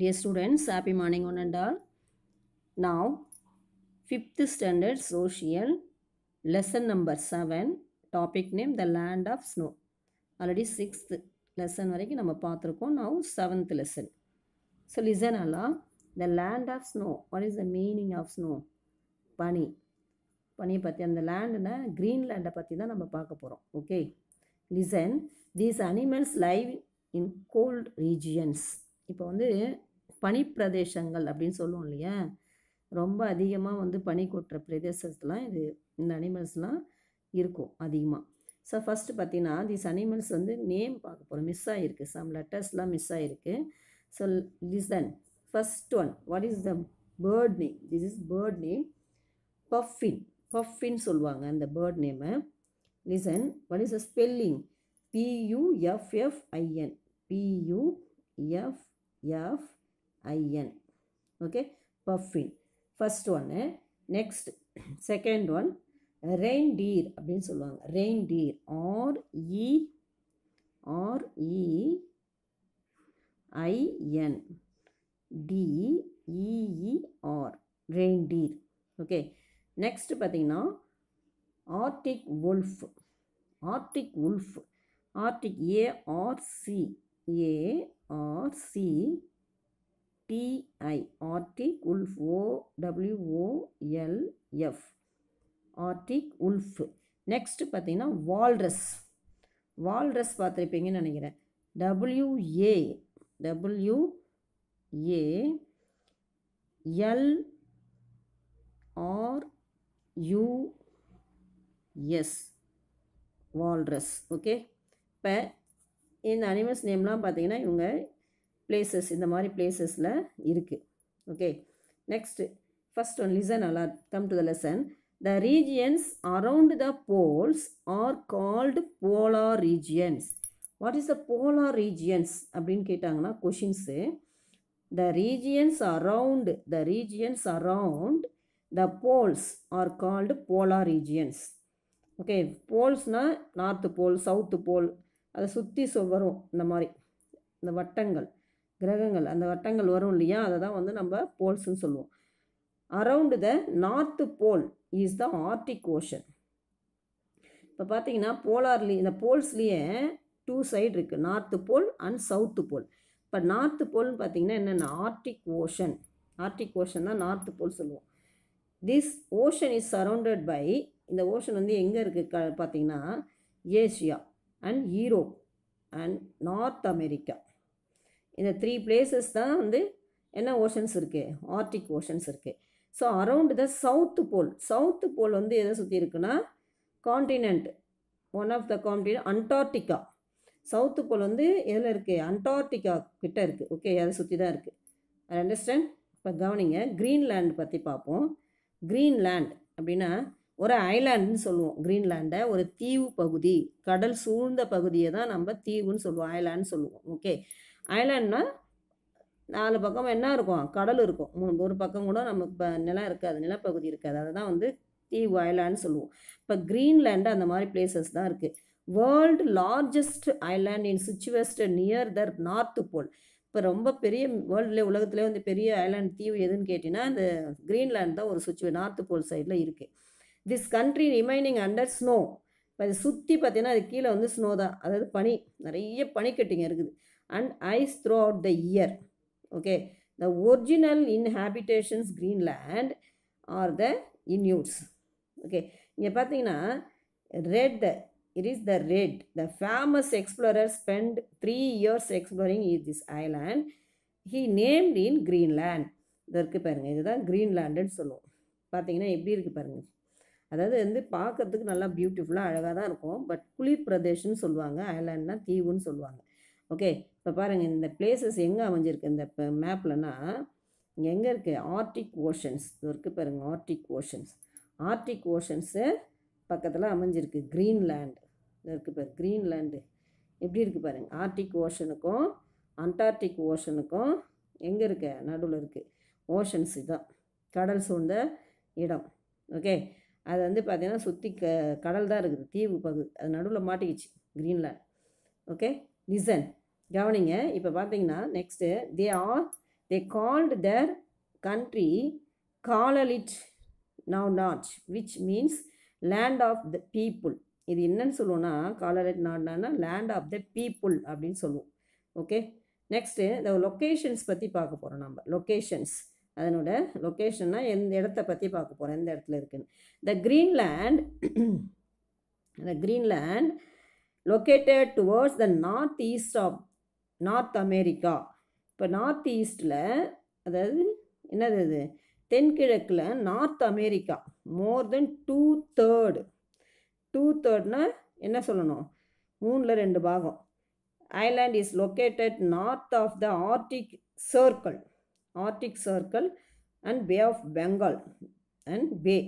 Dear students, happy morning one and all. Now, 5th standard social, lesson number 7, topic name the land of snow. Already 6th lesson வரைக்கும் நம்ம பார்த்துருக்கோம் now seventh lesson so listen அல்லா the land of snow what is the meaning of snow பனி பனியை பற்றி அந்த லேண்டுனா க்ரீன்லேண்டை பற்றி தான் நம்ம பார்க்க போகிறோம் okay listen these animals live in cold regions இப்போ வந்து பனிப்பிரதேசங்கள் அப்படின்னு சொல்லுவோம் இல்லையா ரொம்ப அதிகமாக வந்து பனி கொட்டுற பிரதேசத்துலாம் இது இந்த அனிமல்ஸ்லாம் இருக்கும் அதிகமாக ஸோ ஃபஸ்ட்டு பார்த்தீங்கன்னா திஸ் அனிமல்ஸ் வந்து நேம் பார்க்க போகிறோம் மிஸ் ஆகிருக்கு சம் லெட்டர்ஸ்லாம் மிஸ் ஆகிருக்கு so then first one what is the bird name this is bird name puffin puffin சொல்லுவாங்க அந்த பேர்ட் நேமை listen what is a spelling P U F F I N P U F F I N okay puffin first ஒன்று next second one reindeer அப்படின்னு சொல்லுவாங்க reindeer R E E I N D E E R reindeer okay next பார்த்தீங்கன்னா arctic wolf Arctic wolf arctic A R C A R C T I arctic wolf W O L F arctic wolf next பார்த்தீங்கன்னா walrus walrus பார்த்துருப்பீங்கன்னு நினைக்கிறேன் W A W A L R walrus okay இப்போ இந்த animals நேம்லாம் பார்த்தீங்கன்னா இவங்க places இந்த மாதிரி பிளேசஸில் இருக்குது okay next first one listen அலார் come to the lesson the regions around the poles are called polar regions what is the polar regions அப்படின்னு கேட்டாங்கன்னா questions the regions around the regions around the poles are called polar regions okay போல்ஸ்னால் north pole south pole அதை சுற்றி வரும் இந்த மாதிரி இந்த வட்டங்கள் கிரகங்கள் அந்த வட்டங்கள் வரும் இல்லையா அதை தான் வந்து நம்ம போல்ஸ்ன்னு சொல்லுவோம் around the north pole is the arctic ocean இப்போ பார்த்தீங்கன்னா போலார்லி இந்த போல்ஸ்லேயே டூ சைடு இருக்குது north pole and south pole இப்போ நார்த்து போல்னு பார்த்தீங்கன்னா என்னென்ன ஆர்டிக் ஓஷன் ஆர்டிக் ஓஷன் தான் நார்த்து போல் சொல்லுவோம் this ocean is surrounded by இந்த ஓஷன் வந்து எங்கே இருக்குது க பார்த்தீங்கன்னா Asia and Europe and North America இந்த த்ரீ பிளேசஸ் தான் வந்து என்ன ஓஷன்ஸ் இருக்குது ஆர்டிக் ஓஷன்ஸ் இருக்குது ஸோ அரவுண்டு த சவுத்து போல் சவுத்து போல் வந்து எதை சுற்றி இருக்குன்னா continent one of the continent Antarctica south pole வந்து எதில் இருக்குது அண்டார்டிகா கிட்டே இருக்குது ஓகே அதை சுற்றி தான் இருக்குது ஐ அண்டர்ஸ்டாண்ட் இப்போ கவனிங்க க்ரீன்லேண்ட் பற்றி பார்ப்போம் க்ரீன்லேண்ட் அப்படின்னா ஒரு ஐலாண்டுன்னு சொல்லுவோம் க்ரீன்லேண்டை ஒரு தீவு பகுதி கடல் சூழ்ந்த பகுதியை தான் நம்ம தீவுன்னு சொல்லுவோம் ஐலாண்டுன்னு சொல்லுவோம் ஓகே ஐலாண்ட்னா நாலு பக்கம் என்ன இருக்கும் கடல் இருக்கும் மூணு ஒரு பக்கம் கூட நம்ம இப்போ நிலம் இருக்காது நிலப்பகுதி இருக்காது அதை தான் வந்து தீவு ஐலாண்ட்னு சொல்லுவோம் இப்போ க்ரீன்லேண்டு அந்த மாதிரி பிளேசஸ் தான் இருக்குது world largest island in situated near the north pole இப்போ ரொம்ப பெரிய வேர்ல்டுலே உலகத்துலேயே வந்து பெரிய ஐலாண்ட் தீவு எதுன்னு கேட்டிங்கன்னா இந்த க்ரீன்லேண்ட் தான் ஒரு சுச்சுவே நார்த்து போல் சைடில் இருக்குது this country remaining under snow இப்போ அதை சுற்றி பார்த்தீங்கன்னா அது கீழே வந்து ஸ்னோ தான் அதாவது பனி நிறைய பனிக்கட்டிங்க இருக்குது and and ice throughout the year. Okay, the original inhabitations Greenland are the Inuits. Okay இங்கே பார்த்தீங்கன்னா red it is the red the famous explorer spend three years exploring is this island he named in Greenland இதற்கு பாருங்கள் இதுதான் கிரீன்லேண்டுன்னு சொல்லுவோம் பார்த்தீங்கன்னா எப்படி இருக்குது பாருங்கள் அதாவது வந்து பார்க்கறதுக்கு நல்லா பியூட்டிஃபுல்லாக அழகாக தான் இருக்கும் பட் குளிர் பிரதேசம்னு சொல்லுவாங்க ஐலாண்ட்னா தீவுன்னு சொல்லுவாங்க ஓகே இப்போ பாருங்கள் இந்த பிளேசஸ் எங்கே அமைஞ்சிருக்கு இந்த மேப்லனா இங்கே எங்கே இருக்குது ஆர்டிக் ஓஷன்ஸ் இது இருக்குது பாருங்கள் ஆர்டிக் ஓஷன்ஸ் ஆர்டிக் ஓஷன்ஸு பக்கத்தில் அமைஞ்சிருக்கு க்ரீன்லேண்டு இது இருக்குது பாரு க்ரீன்லேண்டு எப்படி இருக்குது பாருங்கள் ஆர்டிக் ஓஷனுக்கும் அண்டார்டிக் ஓஷனுக்கும் எங்கே இருக்க நடுவில் இருக்குது ஓஷன்ஸ் இதுதான் கடல் சூழ்ந்த இடம் ஓகே அது வந்து பார்த்திங்கன்னா சுற்றி க கடல் தான் இருக்குது தீவு பகுதி அது நடுவில் மாட்டிக்கிச்சு க்ரீன்லேண்ட் ஓகே லிசன் கவனிங்க இப்போ பார்த்தீங்கன்னா next they are they called their country Kalaallit Nunaat which means land of the people இது என்னன்னு சொல்லுவோன்னா காலலிட் நாட்னா லேண்ட் ஆஃப் த பீப்புள் அப்படின்னு சொல்லுவோம் ஓகே நெக்ஸ்ட்டு இந்த லொக்கேஷன்ஸ் பற்றி பார்க்க போகிறோம் நம்ம லொக்கேஷன்ஸ் அதனோட லொக்கேஷன்னா எந்த இடத்த பற்றி பார்க்க போகிறோம் எந்த இடத்துல இருக்குன்னு the Greenland the Greenland located towards the north east of North America இப்போ நார்த் ஈஸ்டில் அதாவது என்னது அது தென்கிழக்கில் North America more then two third two தேர்ட்னா என்ன சொல்லணும் மூணில் ரெண்டு பாகம் island is located north of the Arctic Circle Arctic Circle and Bay of Bengal and bay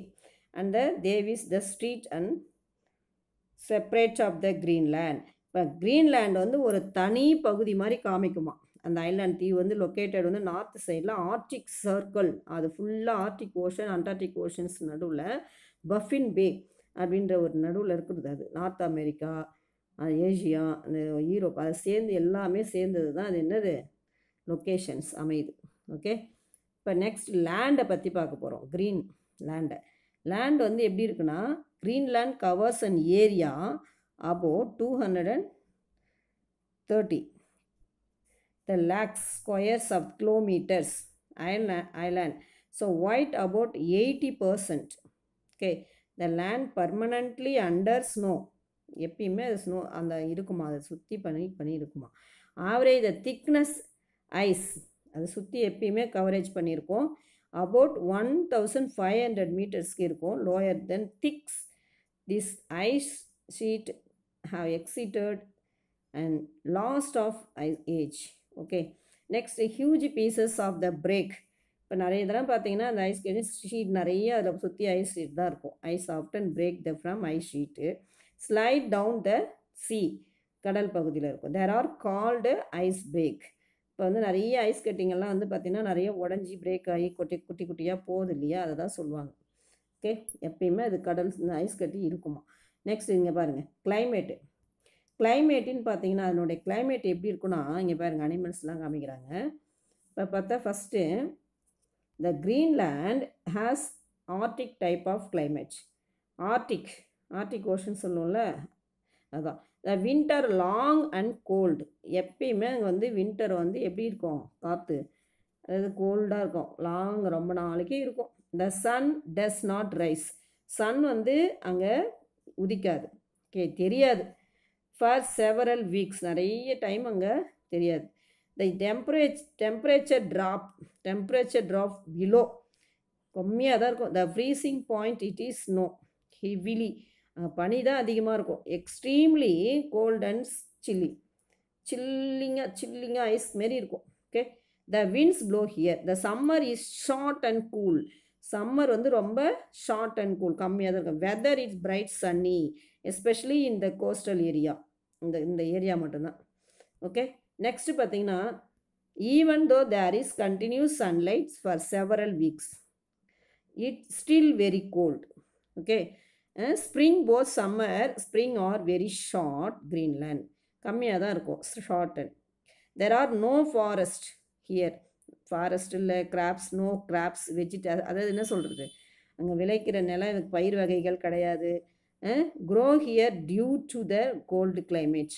and the Davis the strait and separate of the Greenland இப்போ Greenland வந்து ஒரு தனி பகுதி மாதிரி காமிக்குமா அந்த ஐலாண்ட் தீவு வந்து லொக்கேட்டட் வந்து நார்த் சைடில் ஆர்டிக் சர்க்கிள் அது ஃபுல்லாக ஆர்டிக் ஓஷன் அண்டார்டிக் ஓஷன்ஸ் நடுவில் பஃபின் பே அப்படின்ற ஒரு நடுவில் இருக்கிறது அது நார்த் அமெரிக்கா ஏஷியா அந்த யூரோப் அதை சேர்ந்து எல்லாமே சேர்ந்தது தான் அது என்னது லொக்கேஷன்ஸ் அமையுது ஓகே இப்போ நெக்ஸ்ட் லேண்டை பற்றி பார்க்க போகிறோம் க்ரீன் லேண்டை லேண்ட் வந்து எப்படி இருக்குன்னா Greenland covers and area two hundred and about 230 the lakhs squares of island so white white eighty percent okay the land permanently under snow எப்பயுமே அது ஸ்னோ அந்த இருக்குமா அதை சுற்றி பண்ணி பண்ணி இருக்குமா ஆவரேஜ் த திக்னஸ் ஐஸ் அதை சுற்றி எப்பயுமே கவரேஜ் பண்ணியிருக்கோம் about one thousand five hundred மீட்டர்ஸ்க்கு இருக்கும் lower then thicks this ice sheet exited and last of of age okay next huge pieces of the break இப்போ நிறைய இதெல்லாம் பார்த்தீங்கன்னா அந்த ஐஸ் கட்டி ஷீட் நிறைய அதில் சுற்றி ஐஸ் ஷீட் தான் இருக்கும் ice and break the from ice sheet slide down the sea கடல் பகுதியில் இருக்கும் there are called ice break இப்போ வந்து நிறைய ஐஸ் கட்டிங்கெல்லாம் வந்து பார்த்திங்கன்னா நிறைய உடஞ்சி பிரேக் ஆகி குட்டி குட்டி குட்டியாக போகுது இல்லையா அதை தான் சொல்லுவாங்க ஓகே எப்பயுமே அது கடல் ஐஸ் கட்டி இருக்குமா நெக்ஸ்ட் இங்கே பாருங்கள் கிளைமேட்டு கிளைமேட்டுன்னு பார்த்தீங்கன்னா அதனுடைய கிளைமேட் எப்படி இருக்குன்னா இங்கே பாருங்கள் அனிமல்ஸ்லாம் காமிக்கிறாங்க இப்போ பார்த்தா first the Greenland has Arctic type of climate Arctic Arctic Ocean சொல்லுவோம்ல அதுதான் the winter long and cold எப்பயுமே அங்கே வந்து வின்டர் வந்து எப்படி இருக்கும் காற்று அதாவது கோல்டாக இருக்கும் லாங் ரொம்ப நாளைக்கு இருக்கும் the sun does not rise sun வந்து அங்கே உதிக்காது ஓகே தெரியாது ஃபார் செவரல் வீக்ஸ் நிறைய டைம் அங்கே தெரியாது the temperature temperature drop temperature drop below கம்மியாக தான் இருக்கும் the freezing point it is no heavily அங்கே பனி தான் அதிகமாக இருக்கும் எக்ஸ்ட்ரீம்லி கோல்ட் அண்ட் சில்லி சில்லிங்காக சில்லிங்காக ஐஸ் மாரி இருக்கும் okay the winds blow here the summer is short and cool summer வந்து ரொம்ப ஷார்ட் அண்ட் கூல் கம்மியாக தான் இருக்கும் weather it's bright sunny especially இந்த கோஸ்டல் ஏரியா இந்த இந்த ஏரியா மட்டும்தான் ஓகே நெக்ஸ்ட்டு பார்த்தீங்கன்னா even though there is continuous sunlights for several weeks it still very cold okay spring both summer spring are very short Greenland கம்மியாக தான் இருக்கும் short and there are no forest here ஃபாரஸ்ட்டில் crops no crops வெஜிட அதாவது என்ன சொல்கிறது அங்கே விளைக்கிற நிலம் பயிர் வகைகள் கிடையாது grow here due to the gold climate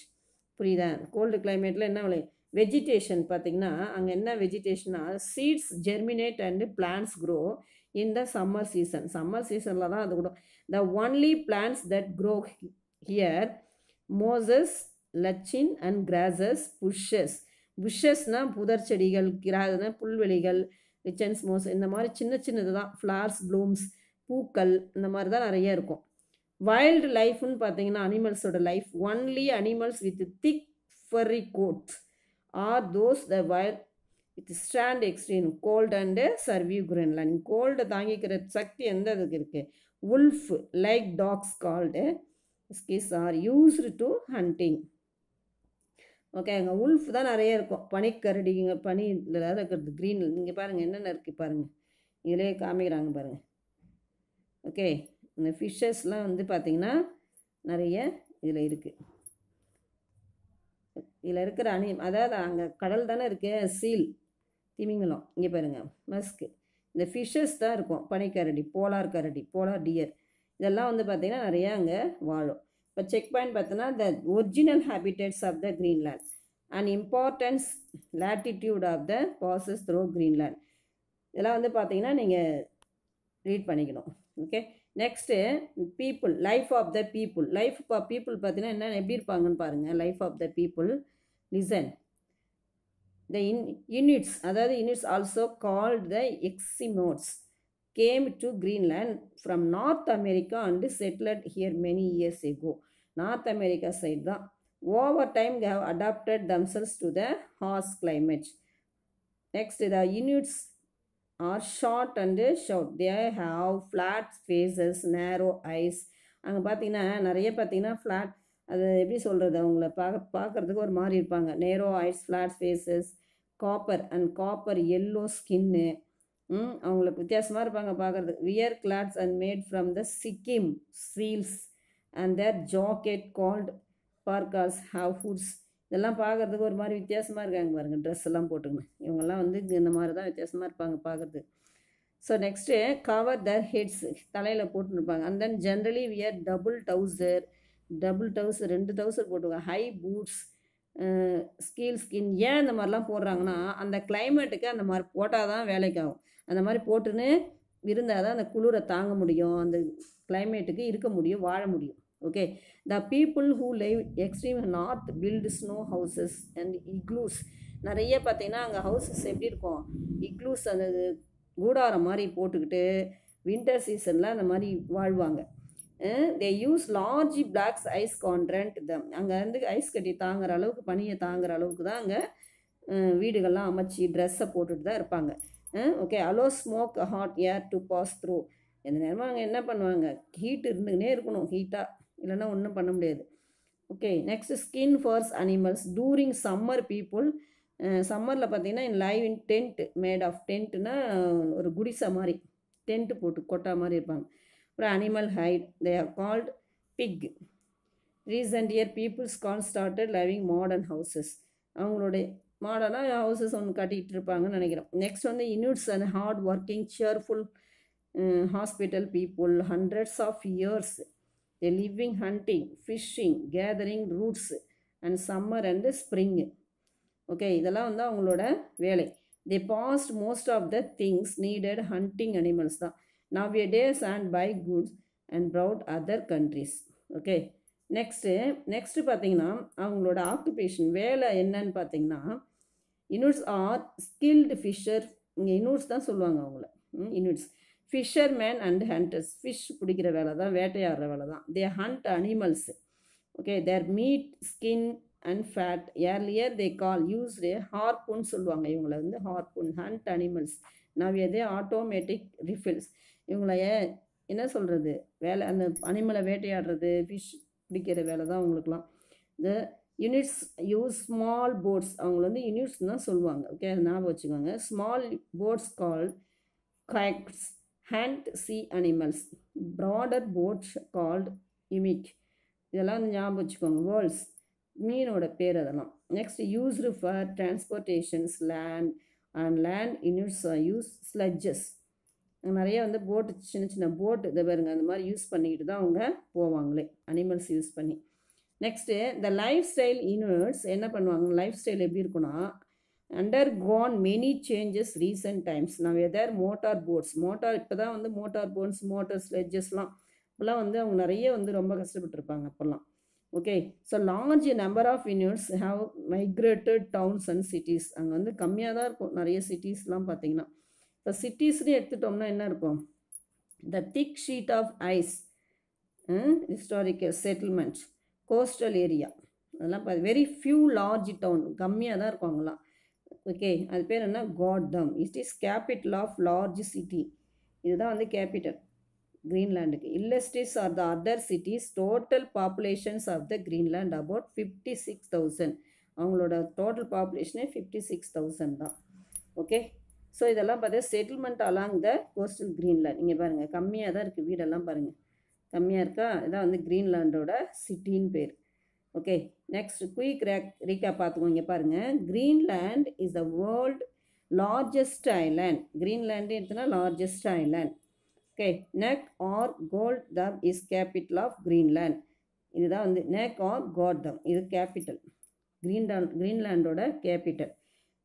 புரியுதா கோல்டு கிளைமேட்டில் என்ன விளை வெஜிடேஷன் பார்த்திங்கன்னா அங்கே என்ன வெஜிடேஷன்னா seeds germinate and plants grow in the summer season summer சீசனில் தான் அது கூட the only plants that grow here mosses lichen and grasses bushes புஷ்ஷஸ்னால் புதர் செடிகள் கிராதுனா புல்வெளிகள் ரிச்சன்ஸ் மோஸ் இந்த மாதிரி சின்ன சின்னது தான் ஃப்ளார்ஸ் ப்ளூம்ஸ் பூக்கள் இந்த மாதிரி தான் நிறைய இருக்கும் வைல்டு லைஃப்னு பார்த்தீங்கன்னா அனிமல்ஸோட life only animals with thick furry coats are those the wild withstand extreme cold and survive Greenland கோல்டை தாங்கிக்கிற சக்தி எந்த இதுக்கு இருக்குது wolf like dogs called huskies are used to hunting okay அங்கே உல்ஃப் தான் நிறைய இருக்கும் பனிக்கரடிங்க பனி இதில் இருக்கிறது க்ரீன் இங்கே பாருங்கள் என்னென்ன இருக்குது பாருங்கள் இதிலே காமிக்கிறாங்க பாருங்கள் ஓகே இந்த ஃபிஷ்ஷஸ்லாம் வந்து பார்த்திங்கன்னா நிறைய இதில் இருக்குது இதில் இருக்கிற அணி அதாவது அங்கே கடல் தானே இருக்கு சீல் திமிங்கலம் இங்கே பாருங்கள் மஸ்க்கு இந்த ஃபிஷ்ஷஸ் தான் இருக்கும் பனிக்கரடி போலார் கரடி போலார் டியர் இதெல்லாம் வந்து பார்த்திங்கன்னா நிறையா அங்கே வாழும் இப்போ செக் பாயிண்ட் பார்த்தோன்னா the original habitats of the Greenland and importance latitude of the passes through Greenland இதெல்லாம் வந்து பார்த்தீங்கன்னா நீங்கள் ரீட் பண்ணிக்கணும் okay next people life of the people life of people பார்த்தீங்கன்னா என்ன எப்படி இருப்பாங்கன்னு பாருங்கள் life of the people listen the Inuits அதாவது யூனிட்ஸ் ஆல்சோ கால்ட் த எக்ஸிமோட்ஸ் came to Greenland from North America and settled here many years ago North America side தான் over time how adapted themselves to the harsh climate next the Inuits are short and short they have flat faces narrow eyes அங்கே பார்த்தீங்கன்னா நிறைய பார்த்தீங்கன்னா flat அது எப்படி சொல்கிறது அவங்கள பார்க்க பார்க்குறதுக்கு ஒரு மாதிரி இருப்பாங்க narrow eyes flat faces copper and copper yellow skin அவங்களுக்கு வித்தியாசமாக இருப்பாங்க பார்க்குறது wear clothes and made from the skin seals and their jacket called parkas how foods இதெல்லாம் பார்க்குறதுக்கு ஒரு மாதிரி வித்தியாசமாக இருக்காங்க பாருங்கள் ட்ரெஸ் எல்லாம் போட்டுக்கணும் இவங்கெல்லாம் வந்து இந்த மாதிரி தான் வித்தியாசமாக இருப்பாங்க பார்க்குறது so next cover their heads தலையில் போட்டுருப்பாங்க and then generally wear double trouser double trouser ரெண்டு டவுசர் போட்டுக்கோங்க ஹை பூட்ஸ் ஸ்கீல் ஸ்கின் ஏன் இந்த மாதிரிலாம் போடுறாங்கன்னா அந்த கிளைமேட்டுக்கு அந்த மாதிரி போட்டால் தான் வேலைக்காகும் அந்த மாதிரி போட்டுன்னு இருந்தால் தான் அந்த குளிரை தாங்க முடியும் அந்த கிளைமேட்டுக்கு இருக்க முடியும் வாழ முடியும் okay the people who live extreme north build snow houses and igloos நிறைய பார்த்திங்கன்னா அங்கே ஹவுசஸ் எப்படி இருக்கும் இக்லூஸ் அந்த கூடாரம் மாதிரி போட்டுக்கிட்டு வின்டர் சீசனில் அந்த மாதிரி வாழ்வாங்க they use large blocks ice construct them அங்கே வந்து ஐஸ் கட்டி தாங்குற அளவுக்கு பனியை தாங்குற அளவுக்கு தான் அங்கே eh, வீடுகள்லாம் அமைச்சு ட்ரெஸ்ஸை போட்டுட்டு தான் இருப்பாங்க okay allow smoke hot air to pass through எந்த நேரமும் அவங்க என்ன பண்ணுவாங்க ஹீட் இருந்துக்கினே இருக்கணும் ஹீட்டாக இல்லைன்னா ஒன்றும் பண்ண முடியாது okay next skin furs animals during summer people சம்மரில் பார்த்தீங்கன்னா live in tent made of டென்ட்னா ஒரு குடிசை மாதிரி டென்ட்டு போட்டு கொட்டா மாதிரி இருப்பாங்க அப்புறம் animal hide they are called big recent year peoples call started living modern houses அவங்களுடைய மாடலாக ஹவுசஸ் ஒன்று கட்டிகிட்டு இருப்பாங்கன்னு நினைக்கிறோம் நெக்ஸ்ட் வந்து Inuits and hard working cheerful hospitable people hundreds of years a living hunting fishing gathering roots and summer and spring okay இதெல்லாம் வந்து அவங்களோட வேலை the past most of the things needed hunting animals தான் nowadays and buy goods and brought other countries okay next next பார்த்தீங்கன்னா அவங்களோட occupation வேலை என்னன்னு பார்த்தீங்கன்னா இனுட்ஸ் ஆர் ஸ்கில்டு ஃபிஷர் இங்கே இனுட்ஸ் தான் சொல்லுவாங்க அவங்கள Inuits fisherman and hunters fish பிடிக்கிற வேலை தான் வேட்டையாடுற வேலை தான் they hunt animals okay their meat skin and fat earlier they call used harpoon சொல்லுவாங்க இவங்கள வந்து harpoon hunt animals now they automatic rifles இவங்களைய என்ன சொல்கிறது வேலை அந்த அனிமலை வேட்டையாடுறது ஃபிஷ் பிடிக்கிற வேலை தான் அவங்களுக்குலாம் the Inuits use small boats அவங்கள வந்து யூனிட்ஸ் தான் சொல்லுவாங்க ஓகே அது ஞாபகம் வச்சுக்கோங்க small boats call kayaks hunt sea animals broader boats called umiak இதெல்லாம் வந்து ஞாபகம் வச்சுக்கோங்க வேர்ல்ட்ஸ் மீனோட பேர் அதெல்லாம் next used for transportations land and land Inuits use sledges நிறைய வந்து போட்டு சின்ன சின்ன போட்டு இதை பாருங்க அந்த மாதிரி யூஸ் பண்ணிக்கிட்டு தான் அவங்க போவாங்களே அனிமல்ஸ் யூஸ் பண்ணி நெக்ஸ்ட்டு இந்த லைஃப் ஸ்டைல் இனிவர்ஸ் என்ன பண்ணுவாங்க லைஃப் ஸ்டைல் எப்படி இருக்குன்னா undergone many changes recent times நான் வெதர் மோட்டார் போட்ஸ் மோட்டார் இப்போ தான் வந்து மோட்டார் போட்ஸ் மோட்டார் ஸ்லெட்ஜஸ்லாம் இப்போல்லாம் வந்து அவங்க நிறைய வந்து ரொம்ப கஷ்டப்பட்டுருப்பாங்க அப்போல்லாம் okay so large number of Inuits have migrated towns and cities அங்கே வந்து கம்மியாக தான் இருக்கும் நிறைய சிட்டிஸ்லாம் பார்த்தீங்கன்னா இப்போ சிட்டிஸ்னு எடுத்துட்டோம்னா என்ன இருக்கும் the thick sheet of ice historical settlement coastal area அதெல்லாம் வெரி ஃபியூ லார்ஜ் டவுன் கம்மியாக தான் இருக்கும் அங்கெல்லாம் ஓகே அது பேர் என்ன காட்டம் it is capital of large city இதுதான் வந்து கேபிட்டல் கிரீன்லாண்டுக்கு இல்லஸ்டிஸ் are the other cities total populations of the Greenland about fifty six thousand அவங்களோட டோட்டல் பாப்புலேஷனே ஃபிஃப்டி சிக்ஸ் தௌசண்ட் தான் ஓகே ஸோ இதெல்லாம் பார்த்தா settlement along the coastal Greenland நீங்கள் பாருங்கள் கம்மியாக தான் இருக்குது வீடெல்லாம் பாருங்கள் கம்மியாக இருக்கா இதான் வந்து க்ரீன்லாண்டோட சிட்டின்னு பேர் okay next quick recap பார்த்துக்கோங்க பாருங்கள் Greenland is the world largest island Greenland எடுத்தோன்னா லார்ஜஸ்ட் ஐலேண்ட் ஓகே நெக் ஆர் கோல்ட் தம் இஸ் கேபிட்டல் ஆஃப் க்ரீன்லேண்ட் இதுதான் வந்து நெக் ஆர் தம் இது கேபிட்டல் க்ரீன்லாண்ட் க்ரீன்லேண்டோட capital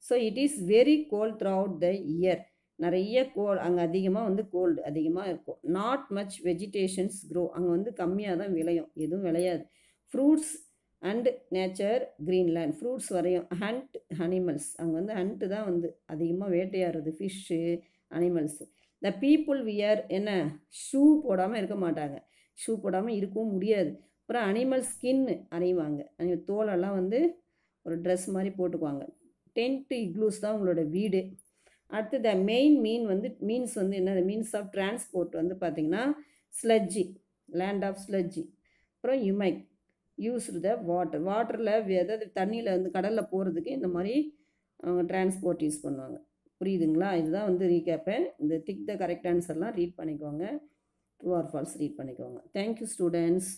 so it is very cold throughout the year நிறைய கோல் அங்கே அதிகமாக வந்து கோல்டு அதிகமாக இருக்கும் நாட் மச் வெஜிடேஷன்ஸ் க்ரோ அங்கே வந்து கம்மியாக தான் விளையும் எதுவும் விளையாது fruits and nature Greenland fruits வரையும் ஹண்ட் அனிமல்ஸ் அங்கே வந்து ஹண்ட்டு தான் வந்து அதிகமாக வேட்டையாடுறது fish animals the people wear என்ன ஷூ போடாமல் இருக்க மாட்டாங்க ஷூ போடாமல் இருக்கவும் முடியாது அப்புறம் அனிமல் ஸ்கின்னு அணிவாங்க அனிமல் தோலெல்லாம் வந்து ஒரு ட்ரெஸ் மாதிரி போட்டுக்குவாங்க டென்ட் இக்ளூஸ் தான் உங்களோட வீடு அடுத்தது மெயின் மீன் வந்து மீன்ஸ் வந்து என்ன மீன்ஸ் ஆஃப் டிரான்ஸ்போர்ட் வந்து பார்த்திங்கன்னா ஸ்லட்ஜி லேண்ட் ஆஃப் ஸ்லட்ஜி அப்புறம் யுமைக் யூஸ் த வாட்டர் வாட்டரில் அதாவது தண்ணியில் வந்து கடலில் போகிறதுக்கு இந்த மாதிரி அவங்க டிரான்ஸ்போர்ட் யூஸ் பண்ணுவாங்க புரியுதுங்களா இதுதான் வந்து ரீகேப்பேன் இந்த திக் த கரெக்ட் ஆன்சர்லாம் ரீட் பண்ணிக்கோங்க ட்ரூ ஆர் ஃபால்ஸ் ரீட் பண்ணிக்கோங்க தேங்க்யூ ஸ்டூடெண்ட்ஸ்